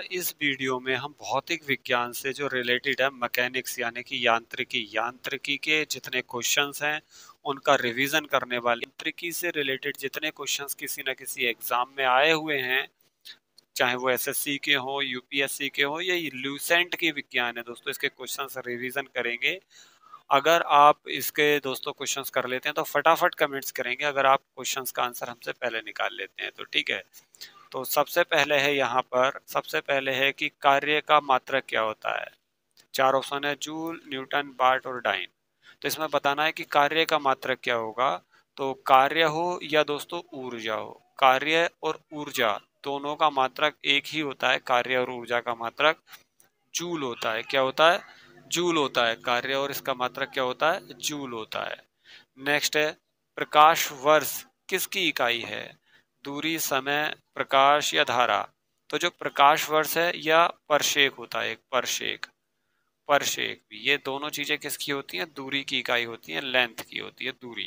इस वीडियो में हम भौतिक विज्ञान से जो रिलेटेड है मैकेनिक्स यानी कि यांत्रिकी यांत्रिकी के जितने क्वेश्चंस हैं उनका रिवीजन करने वाले यांत्रिकी से रिलेटेड जितने क्वेश्चंस किसी न किसी एग्जाम में आए हुए हैं चाहे वो एसएससी के हो यूपीएससी के हो या लूसेंट के विज्ञान है दोस्तों इसके क्वेश्चन रिविजन करेंगे अगर आप इसके दोस्तों क्वेश्चन कर लेते हैं तो फटाफट कमेंट्स करेंगे अगर आप क्वेश्चन का आंसर हमसे पहले निकाल लेते हैं तो ठीक है तो सबसे पहले है यहाँ पर सबसे पहले है कि कार्य का मात्रक क्या होता है चार ऑप्शन है जूल न्यूटन बाट और डाइन तो इसमें बताना है कि कार्य का मात्रक क्या होगा तो कार्य हो या दोस्तों ऊर्जा हो कार्य और ऊर्जा दोनों का मात्रक एक ही होता है कार्य और ऊर्जा का मात्रक जूल होता है क्या होता है जूल होता है कार्य और इसका मात्रक क्या होता है जूल होता है नेक्स्ट है प्रकाश वर्ष किसकी इकाई है दूरी समय प्रकाश या धारा तो जो प्रकाश वर्ष है या परशेक होता है एक परशेक परशेक भी ये दोनों चीज़ें किसकी होती हैं दूरी की इकाई होती है लेंथ की होती है दूरी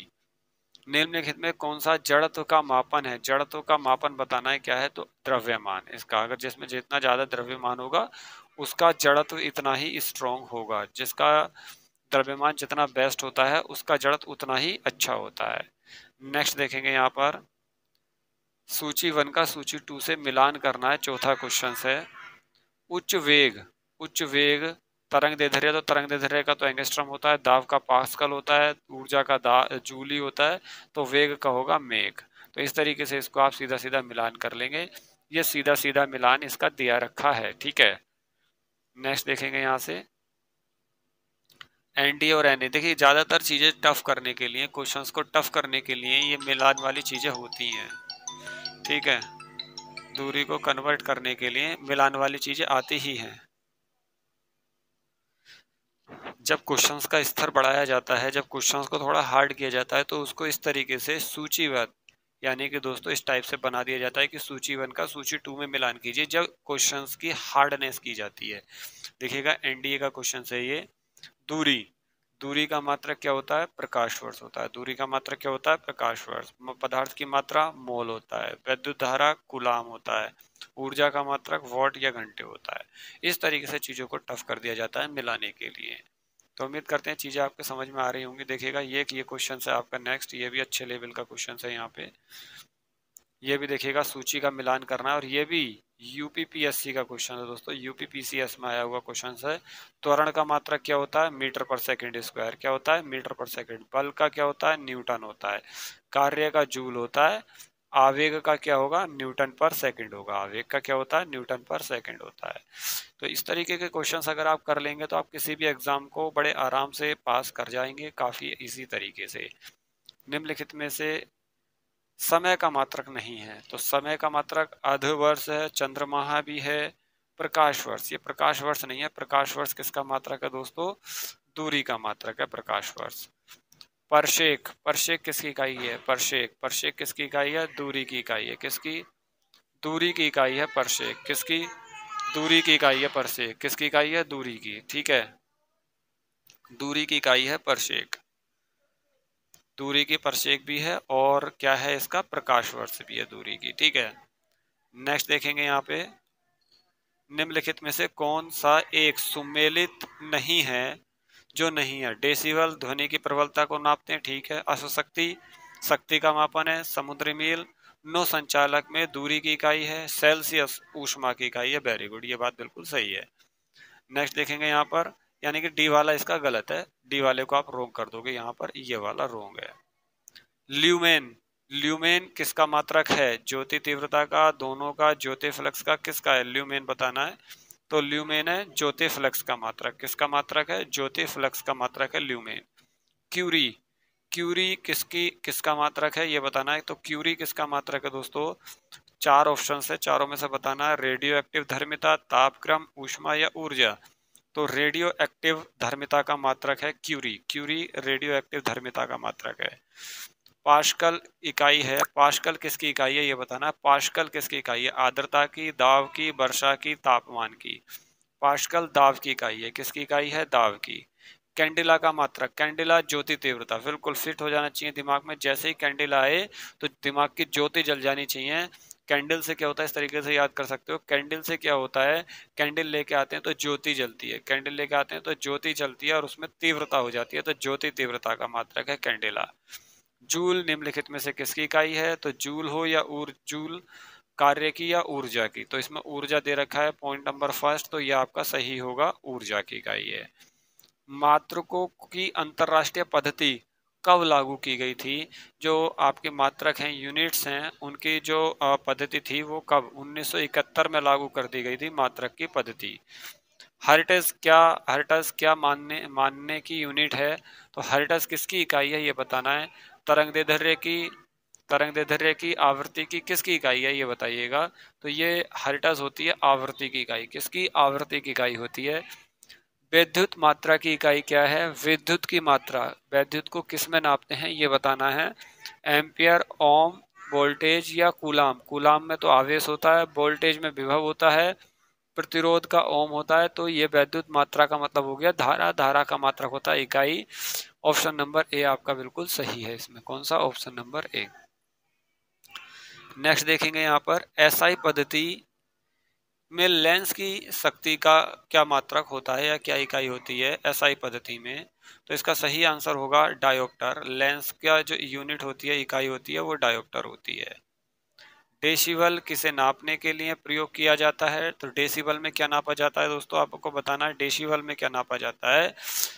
निम्नलिखित में कौन सा जड़त्व का मापन है जड़त्व का मापन बताना है क्या है तो द्रव्यमान इसका अगर जिसमें जितना ज़्यादा द्रव्यमान होगा उसका जड़त्व इतना ही स्ट्रोंग होगा जिसका द्रव्यमान जितना बेस्ट होता है उसका जड़त उतना ही अच्छा होता है नेक्स्ट देखेंगे यहाँ पर सूची वन का सूची टू से मिलान करना है चौथा क्वेश्चन है उच्च वेग उच्च वेग तरंग दे धैर्य तो तरंग दे धैर्य का तो एंगस्ट्रम होता है दाव का पास्कल होता है ऊर्जा का दा जूली होता है तो वेग का होगा मेघ तो इस तरीके से इसको आप सीधा सीधा मिलान कर लेंगे ये सीधा सीधा मिलान इसका दिया रखा है ठीक है नेक्स्ट देखेंगे यहाँ से एन डी और एन ए देखिए ज़्यादातर चीज़ें टफ करने के लिए क्वेश्चंस को टफ करने के लिए ये मिलान वाली चीज़ें होती हैं ठीक है दूरी को कन्वर्ट करने के लिए मिलान वाली चीज़ें आती ही हैं जब क्वेश्चंस का स्तर बढ़ाया जाता है जब क्वेश्चंस को थोड़ा हार्ड किया जाता है तो उसको इस तरीके से सूचीबद्ध यानी कि दोस्तों इस टाइप से बना दिया जाता है कि सूची वन का सूची टू में मिलान कीजिए जब क्वेश्चंस की हार्डनेस की जाती है देखिएगा एनडीए का क्वेश्चन है ये दूरी दूरी का मात्रक क्या होता है प्रकाश वर्ष होता है दूरी का मात्रक क्या होता है प्रकाश वर्ष पदार्थ की मात्रा मोल होता है वैद्युत धारा गुलाम होता है ऊर्जा का मात्रक वॉट या घंटे होता है इस तरीके से चीज़ों को टफ कर दिया जाता है मिलाने के लिए तो उम्मीद करते हैं चीज़ें आपके समझ में आ रही होंगी देखिएगा ये ये क्वेश्चन है आपका नेक्स्ट ये भी अच्छे लेवल का क्वेश्चन है यहाँ पे ये भी देखिएगा सूची का मिलान करना और ये भी यूपीपीएससी का क्वेश्चन है दोस्तों यूपीपीसीएस में आया हुआ क्वेश्चन है त्वरण का मात्रा क्या होता है मीटर पर सेकंड स्क्वायर क्या होता है मीटर पर सेकंड बल का क्या होता है न्यूटन होता है कार्य का जूल होता है आवेग का क्या होगा न्यूटन पर सेकंड होगा आवेग का क्या होता है न्यूटन पर सेकंड होता है तो इस तरीके के क्वेश्चन अगर आप कर लेंगे तो आप किसी भी एग्जाम को बड़े आराम से पास कर जाएंगे काफ़ी इसी तरीके से निम्नलिखित में से समय का मात्रक नहीं है तो समय का मात्रक अध वर्ष है चंद्रमा भी है प्रकाश वर्ष ये प्रकाश वर्ष नहीं है प्रकाश वर्ष किसका मात्रक है दोस्तों दूरी का मात्रक है प्रकाश वर्ष परशेक परशेक किसकी इकाई है परशेक परशेक किसकी इकाई है दूरी की इकाई है किसकी दूरी की इकाई है परशेक किसकी दूरी की इकाई है परशेक किसकी इकाई है दूरी की ठीक है दूरी की इकाई है परशेक दूरी की परसेक भी है और क्या है इसका प्रकाश वर्ष भी है दूरी की ठीक है नेक्स्ट देखेंगे यहाँ पे निम्नलिखित में से कौन सा एक सुमेलित नहीं है जो नहीं है डेसिवल ध्वनि की प्रबलता को नापते हैं ठीक है अशक्ति शक्ति का मापन है समुद्री मील नो संचालक में दूरी की इकाई है सेल्सियस ऊष्मा की इकाई है वेरी गुड ये बात बिल्कुल सही है नेक्स्ट देखेंगे यहाँ पर यानी कि डी वाला इसका गलत है डी वाले को आप रोंग कर दोगे यहाँ पर ये वाला रोंग है ल्यूमेन ल्यूमेन किसका मात्रक है ज्योति तीव्रता का दोनों का ज्योति फ्लक्स का किसका है ल्यूमेन बताना है तो ल्यूमेन है ज्योति फ्लक्स का मात्रक किसका मात्रक है ज्योति फ्लक्स का मात्रक है ल्यूमेन क्यूरी क्यूरी किसकी किसका मात्रक है ये बताना है तो क्यूरी किसका मात्रक है दोस्तों चार ऑप्शन है चारों में से बताना है रेडियो एक्टिव धर्मिता तापक्रम ऊष्मा या ऊर्जा तो रेडियो एक्टिव धर्मिता का मात्रक है क्यूरी क्यूरी रेडियो एक्टिव धर्मिता का मात्रक है पाशकल इकाई है पाशकल किसकी इकाई है ये बताना पाशकल किसकी इकाई है आर्द्रता की दाव की वर्षा की तापमान की पाशकल दाव की इकाई है किसकी इकाई है दाव की कैंडिला का मात्रक कैंडिला ज्योति तीव्रता बिल्कुल फिट हो जाना चाहिए दिमाग में जैसे ही कैंडिला आए तो दिमाग की ज्योति जल जानी चाहिए कैंडल से क्या होता है इस तरीके से याद कर सकते हो कैंडल से क्या होता है कैंडल लेके आते हैं तो ज्योति जलती है कैंडल लेके आते हैं तो ज्योति जलती है और उसमें तीव्रता हो जाती है तो ज्योति तीव्रता का मात्रक है कैंडेला जूल निम्नलिखित में से किसकी इकाई है तो जूल हो या उर जूल कार्य की या ऊर्जा की तो इसमें ऊर्जा दे रखा है पॉइंट नंबर फर्स्ट तो यह आपका सही होगा ऊर्जा की इकाई है मातृकों की अंतरराष्ट्रीय पद्धति कब लागू की गई थी जो आपके मात्रक हैं यूनिट्स हैं उनकी जो पद्धति थी वो कब 1971 में लागू कर दी गई थी मात्रक की पद्धति हर्टस क्या हर्टस क्या मानने मानने की यूनिट है तो हर्टस किसकी इकाई है ये बताना है तरंग धैर्य की तरंग धैर्य की आवृत्ति की किसकी इकाई है ये बताइएगा तो ये हर्टस होती है आवृत्ति की इकाई किसकी आवृत्ति की इकाई होती है विद्युत मात्रा की इकाई क्या है विद्युत की मात्रा वैद्युत को किस में नापते हैं ये बताना है एम्पियर ओम वोल्टेज या कूलाम कूलाम में तो आवेश होता है वोल्टेज में विभव होता है प्रतिरोध का ओम होता है तो ये वैद्युत मात्रा का मतलब हो गया धारा धारा का मात्रक होता है इकाई ऑप्शन नंबर ए आपका बिल्कुल सही है इसमें कौन सा ऑप्शन नंबर ए नेक्स्ट देखेंगे यहाँ पर एसआई पद्धति में लेंस की शक्ति का क्या मात्रक होता है या क्या इकाई होती है एसआई पद्धति में तो इसका सही आंसर होगा डायोप्टर लेंस का जो यूनिट होती है इकाई होती है वो डायोप्टर होती है डेसिबल किसे नापने के लिए प्रयोग किया जाता है तो डेसिबल में क्या नापा जाता है दोस्तों आपको बताना है डेसिबल में क्या नापा जाता है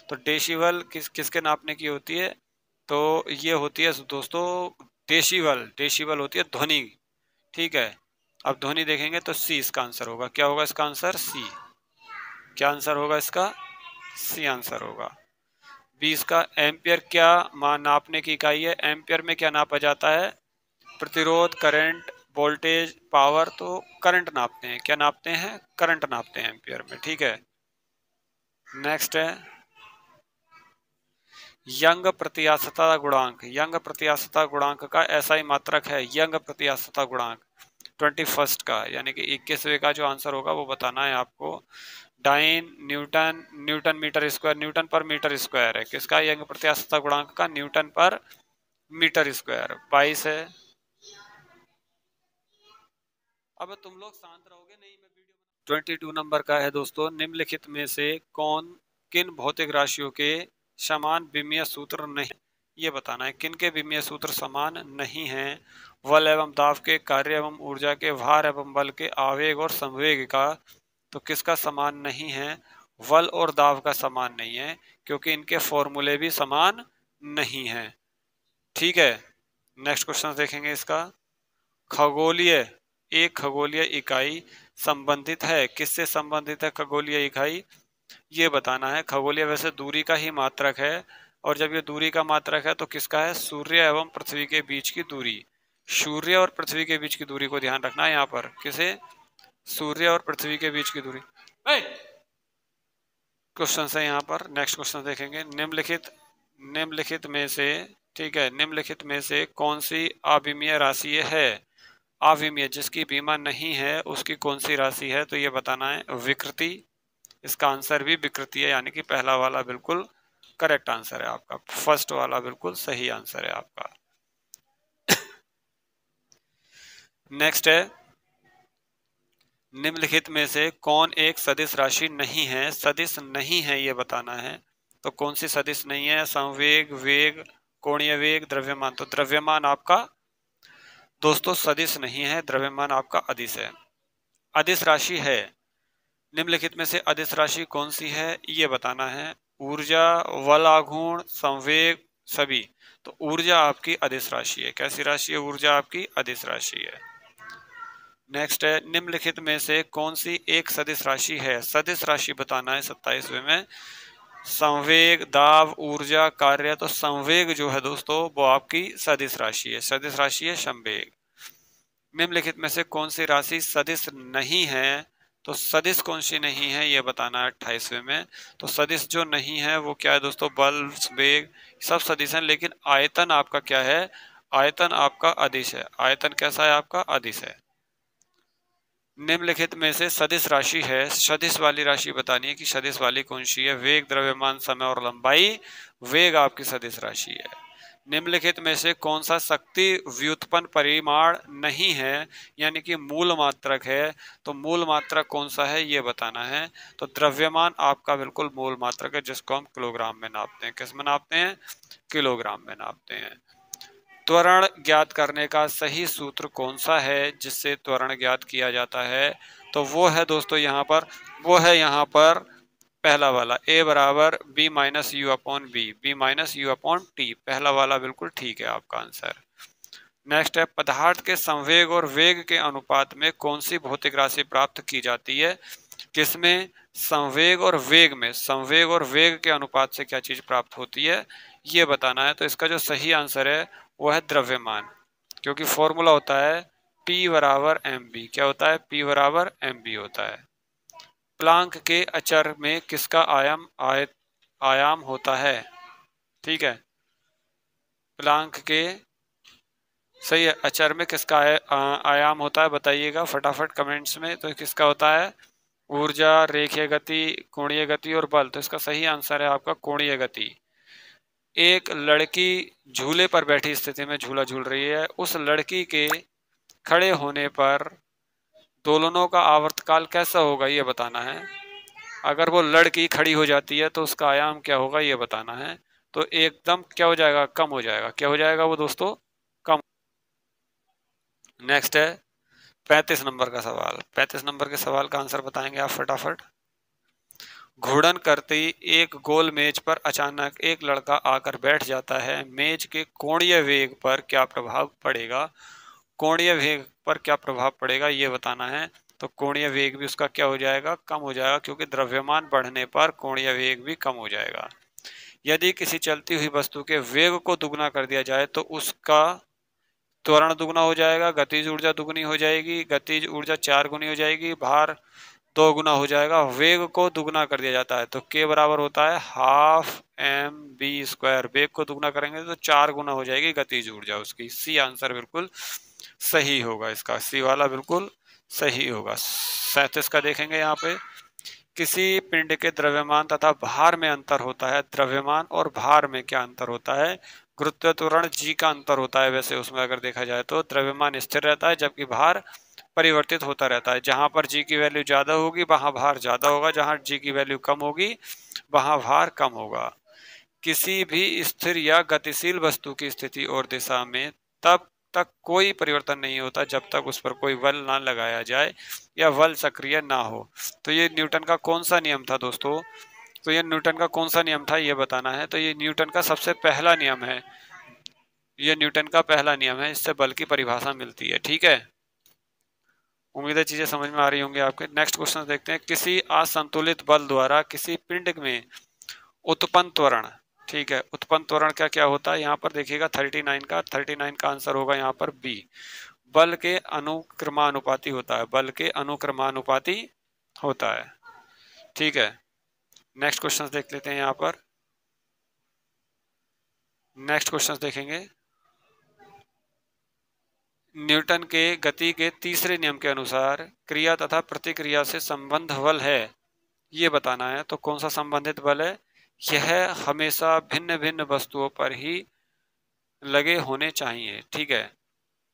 तो डेसिबल किस किसके नापने की होती है तो ये होती है दोस्तों डेसिबल डेसिबल होती है ध्वनि ठीक है अब ध्वनि देखेंगे तो सी इसका आंसर होगा क्या होगा इसका आंसर सी क्या आंसर होगा इसका सी आंसर होगा बी इसका एम्पियर क्या मान नापने की इकाई है एम्पियर में क्या नापा जाता है प्रतिरोध करंट वोल्टेज पावर तो करंट नापते हैं क्या नापते हैं करंट नापते हैं एम्पियर में ठीक है नेक्स्ट है यंग प्रत्याशता गुणांक यंग प्रत्याशता गुणांक का ऐसा ही मात्रक है यंग प्रत्याशता गुणांक ट्वेंटी फर्स्ट का यानी कि इक्कीसवें का जो आंसर होगा वो बताना है आपको dyne newton newton metre square newton पर मीटर स्क्वायर है किसका यंग प्रत्यास्थता गुणांक का न्यूटन पर मीटर स्क्वायर बाईस है अब तुम लोग शांत रहोगे नहीं मैं वीडियो ट्वेंटी टू नंबर का है दोस्तों निम्नलिखित में से कौन किन भौतिक राशियों के समान विमीय सूत्र नहीं ये बताना है किन के विमीय सूत्र समान नहीं हैं बल एवं दाव के कार्य एवं ऊर्जा के भार एवं बल के आवेग और संवेग का तो किसका समान नहीं है बल और दाव का समान नहीं है क्योंकि इनके फॉर्मूले भी समान नहीं हैं ठीक है नेक्स्ट क्वेश्चन देखेंगे इसका खगोलीय एक खगोलीय इकाई संबंधित है किससे संबंधित है खगोलीय इकाई ये बताना है खगोलीय वैसे दूरी का ही मात्रक है और जब ये दूरी का मात्रक है तो किसका है सूर्य एवं पृथ्वी के बीच की दूरी सूर्य और पृथ्वी के बीच की दूरी को ध्यान रखना है यहाँ पर किसे सूर्य और पृथ्वी के बीच की दूरी क्वेश्चन है यहाँ पर नेक्स्ट क्वेश्चन देखेंगे निम्नलिखित निम्नलिखित में से ठीक है निम्नलिखित में से कौन सी अभिमीय राशि है अभिमीय जिसकी बीमा नहीं है उसकी कौन सी राशि है तो ये बताना है विकृति इसका आंसर भी विकृति है यानी कि पहला वाला बिल्कुल करेक्ट आंसर है आपका फर्स्ट वाला बिल्कुल सही आंसर है आपका नेक्स्ट है निम्नलिखित में से कौन एक सदिश राशि नहीं है सदिश नहीं है ये बताना है तो कौन सी सदिश नहीं है संवेग वेग कोणीय वेग द्रव्यमान तो द्रव्यमान आपका दोस्तों सदिश नहीं है द्रव्यमान आपका अधिस है अधिस राशि है निम्नलिखित में से अधिस राशि कौन सी है ये बताना है ऊर्जा वल आघूर्ण संवेग सभी तो ऊर्जा आपकी अधिस राशि है कैसी राशि है ऊर्जा आपकी अधिस राशि है नेक्स्ट है निम्नलिखित में से कौन सी एक सदिश राशि है सदिश राशि बताना है सत्ताईसवें में संवेग दाब ऊर्जा कार्य तो संवेग जो है दोस्तों वो आपकी सदिश राशि है सदिश राशि है संवेग निम्नलिखित में से कौन सी राशि सदिश नहीं है तो सदिश कौन सी नहीं है ये बताना है अट्ठाईसवें में तो सदिश जो नहीं है वो क्या है दोस्तों बल वेग सब सदिश हैं लेकिन आयतन आपका क्या है आयतन आपका अधिश है आयतन कैसा है आपका अधिश है निम्नलिखित में से सदिश राशि है सदिश वाली राशि बतानी है कि सदिश वाली कौन सी है वेग द्रव्यमान समय और लंबाई वेग आपकी सदिश राशि है निम्नलिखित में से कौन सा शक्ति व्युत्पन्न परिमाण नहीं है यानी कि मूल मात्रक है तो मूल मात्रक कौन सा है ये बताना है तो द्रव्यमान आपका बिल्कुल मूल मात्रक है जिसको हम किलोग्राम में नापते हैं किस में नापते हैं किलोग्राम में नापते हैं त्वरण ज्ञात करने का सही सूत्र कौन सा है जिससे त्वरण ज्ञात किया जाता है तो वो है दोस्तों यहाँ पर वो है यहाँ पर पहला वाला ए बराबर B minus U upon B B minus U upon T पहला वाला बिल्कुल ठीक है आपका आंसर नेक्स्ट है पदार्थ के संवेग और वेग के अनुपात में कौन सी भौतिक राशि प्राप्त की जाती है किसमें संवेग और वेग में संवेग और वेग के अनुपात से क्या चीज़ प्राप्त होती है ये बताना है तो इसका जो सही आंसर है वो है द्रव्यमान क्योंकि फॉर्मूला होता है पी बराबर एम बी क्या होता है पी बराबर एम बी होता है प्लांक के अचर में किसका आयाम आय आयाम होता है ठीक है प्लांक के सही है अचर में किसका आय, आ, आयाम होता है बताइएगा फटाफट कमेंट्स में तो किसका होता है ऊर्जा रेखीय गति कोणीय गति और बल तो इसका सही आंसर है आपका कोणीय गति एक लड़की झूले पर बैठी स्थिति में झूला झूल रही है उस लड़की के खड़े होने पर दोलनों का आवर्तकाल कैसा होगा ये बताना है अगर वो लड़की खड़ी हो जाती है तो उसका आयाम क्या होगा ये बताना है तो एकदम क्या हो जाएगा कम हो जाएगा क्या हो जाएगा वो दोस्तों कम नेक्स्ट है पैंतीस नंबर का सवाल पैंतीस नंबर के सवाल का आंसर बताएंगे आप फटाफट घूर्णन करते ही एक गोल मेज पर अचानक एक लड़का आकर बैठ जाता है मेज के कोणीय वेग पर क्या प्रभाव पड़ेगा कोणीय वेग पर क्या प्रभाव पड़ेगा ये बताना है तो कोणीय वेग भी उसका क्या हो जाएगा कम हो जाएगा क्योंकि द्रव्यमान बढ़ने पर कोणीय वेग भी कम हो जाएगा यदि किसी चलती हुई वस्तु के वेग को दुगना कर दिया जाए तो उसका त्वरण दुगना हो जाएगा गतिज ऊर्जा दुगनी हो जाएगी गतिज ऊर्जा चार गुनी हो जाएगी भार दो गुना हो जाएगा वेग को दुगना कर दिया जाता है तो के बराबर होता है हाफ एम बी स्क्वायर वेग को दुगना करेंगे तो चार गुना हो जाएगी गतिज ऊर्जा उसकी सी आंसर बिल्कुल सही होगा इसका सी वाला बिल्कुल सही होगा सैंतीस का देखेंगे यहाँ पे किसी पिंड के द्रव्यमान तथा भार में अंतर होता है द्रव्यमान और भार में क्या अंतर होता है गुरुत्व जी का अंतर होता है वैसे उसमें अगर देखा जाए तो द्रव्यमान स्थिर रहता है जबकि भार परिवर्तित होता रहता है जहाँ पर जी की वैल्यू ज़्यादा होगी वहाँ भार ज़्यादा होगा जहाँ जी की वैल्यू कम होगी वहाँ भार कम होगा किसी भी स्थिर या गतिशील वस्तु की स्थिति और दिशा में तब तक कोई परिवर्तन नहीं होता जब तक उस पर कोई बल ना लगाया जाए या बल सक्रिय ना हो तो ये न्यूटन का कौन सा नियम था दोस्तों तो ये न्यूटन का कौन सा नियम था ये बताना है तो ये न्यूटन का सबसे पहला नियम है ये न्यूटन का पहला नियम है इससे बल की परिभाषा मिलती है ठीक है उम्मीद है चीज़ें समझ में आ रही होंगी आपके नेक्स्ट क्वेश्चन देखते हैं किसी असंतुलित बल द्वारा किसी पिंड में उत्पन्न त्वरण ठीक है उत्पन्न त्वरण का क्या होता है यहाँ पर देखिएगा 39 का 39 का आंसर होगा यहाँ पर बी बल के अनुक्रमानुपाती होता है बल के अनुक्रमानुपाती होता है ठीक है नेक्स्ट क्वेश्चन देख लेते हैं यहाँ पर नेक्स्ट क्वेश्चन देखेंगे न्यूटन के गति के तीसरे नियम के अनुसार क्रिया तथा प्रतिक्रिया से संबंध बल है ये बताना है तो कौन सा संबंधित बल है यह हमेशा भिन्न भिन्न वस्तुओं पर ही लगे होने चाहिए ठीक है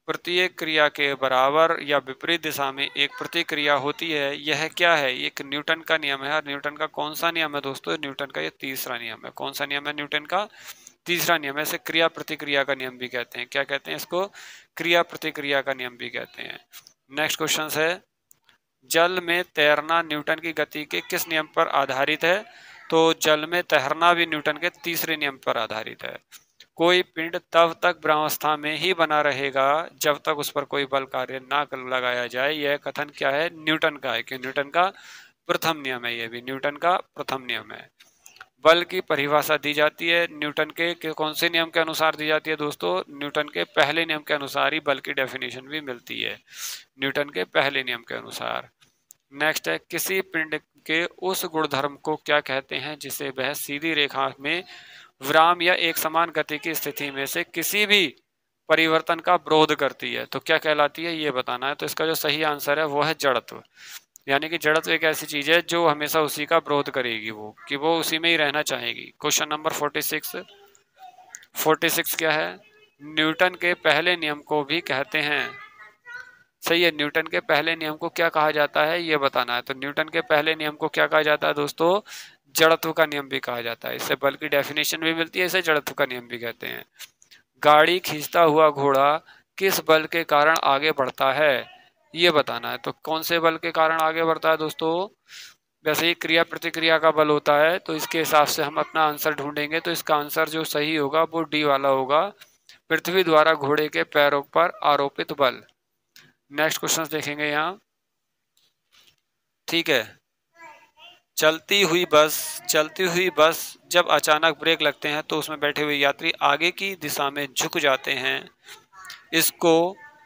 प्रत्येक क्रिया के बराबर या विपरीत दिशा में एक प्रतिक्रिया होती है यह क्या है एक न्यूटन का नियम है और न्यूटन का कौन सा नियम है दोस्तों न्यूटन का यह तीसरा नियम है कौन सा नियम है न्यूटन का तीसरा नियम है ऐसे क्रिया प्रतिक्रिया का नियम भी कहते हैं क्या कहते हैं इसको क्रिया प्रतिक्रिया का नियम भी कहते हैं नेक्स्ट क्वेश्चन है जल में तैरना न्यूटन की गति के किस नियम पर आधारित है तो जल में तैरना भी न्यूटन के तीसरे नियम पर आधारित है कोई पिंड तब तक ब्रह्मावस्था में ही बना रहेगा जब तक उस पर कोई बल कार्य ना लगाया जाए यह कथन क्या है न्यूटन का है कि न्यूटन का प्रथम नियम है यह भी न्यूटन का प्रथम नियम है बल की परिभाषा दी जाती है न्यूटन के कौन से नियम के अनुसार दी जाती है दोस्तों न्यूटन के पहले नियम के अनुसार ही बल की डेफिनेशन भी मिलती है न्यूटन के पहले नियम के अनुसार नेक्स्ट है किसी पिंड के उस गुणधर्म को क्या कहते हैं जिसे वह सीधी रेखा में विराम या एक समान गति की स्थिति में से किसी भी परिवर्तन का विरोध करती है तो क्या कहलाती है ये बताना है तो इसका जो सही आंसर है वो है जड़त्व यानी कि जड़त्व एक ऐसी चीज है जो हमेशा उसी का विरोध करेगी वो कि वो उसी में ही रहना चाहेगी question number forty six forty six क्या है न्यूटन के पहले नियम को भी कहते हैं सही है न्यूटन के पहले नियम को क्या कहा जाता है ये बताना है तो न्यूटन के पहले नियम को क्या कहा जाता है दोस्तों जड़त्व का नियम भी कहा जाता है इससे बल की डेफिनेशन भी मिलती है इसे जड़त्व का नियम भी कहते हैं गाड़ी खींचता हुआ घोड़ा किस बल के कारण आगे बढ़ता है ये बताना है तो कौन से बल के कारण आगे बढ़ता है दोस्तों वैसे ही क्रिया प्रतिक्रिया का बल होता है तो इसके हिसाब से हम अपना आंसर ढूंढेंगे तो इसका आंसर जो सही होगा वो डी वाला होगा पृथ्वी द्वारा घोड़े के पैरों पर आरोपित बल नेक्स्ट क्वेश्चन देखेंगे यहाँ ठीक है चलती हुई बस चलती हुई बस जब अचानक ब्रेक लगते हैं तो उसमें बैठे हुए यात्री आगे की दिशा में झुक जाते हैं इसको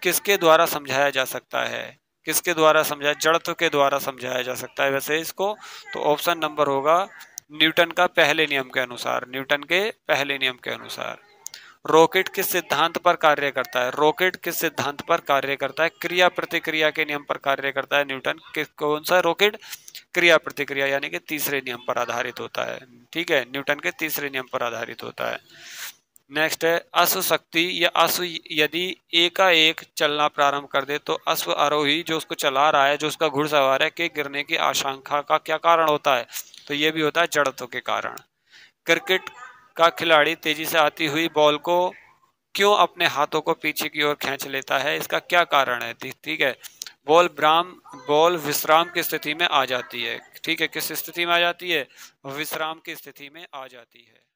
किसके द्वारा समझाया जा सकता है किसके द्वारा समझाया जड़त्व के द्वारा समझाया जा सकता है वैसे इसको तो ऑप्शन नंबर होगा न्यूटन का पहले नियम के अनुसार न्यूटन के पहले नियम के अनुसार रॉकेट किस सिद्धांत पर कार्य करता है रॉकेट किस सिद्धांत पर कार्य करता है क्रिया प्रतिक्रिया के नियम पर कार्य करता है न्यूटन कौन सा रॉकेट क्रिया प्रतिक्रिया यानी कि तीसरे नियम पर आधारित होता है ठीक है न्यूटन के तीसरे नियम पर आधारित होता है नेक्स्ट है अश्व शक्ति या अश्व यदि एकाएक चलना प्रारंभ कर दे तो अश्व आरोही जो उसको चला रहा है जो उसका घुड़सवार है के गिरने की आशंका का क्या कारण होता है तो ये भी होता है जड़त्व के कारण क्रिकेट का खिलाड़ी तेजी से आती हुई बॉल को क्यों अपने हाथों को पीछे की ओर खींच लेता है इसका क्या कारण है ठीक है बॉल ब्राम बॉल विश्राम की स्थिति में आ जाती है ठीक है किस स्थिति में आ जाती है विश्राम की स्थिति में आ जाती है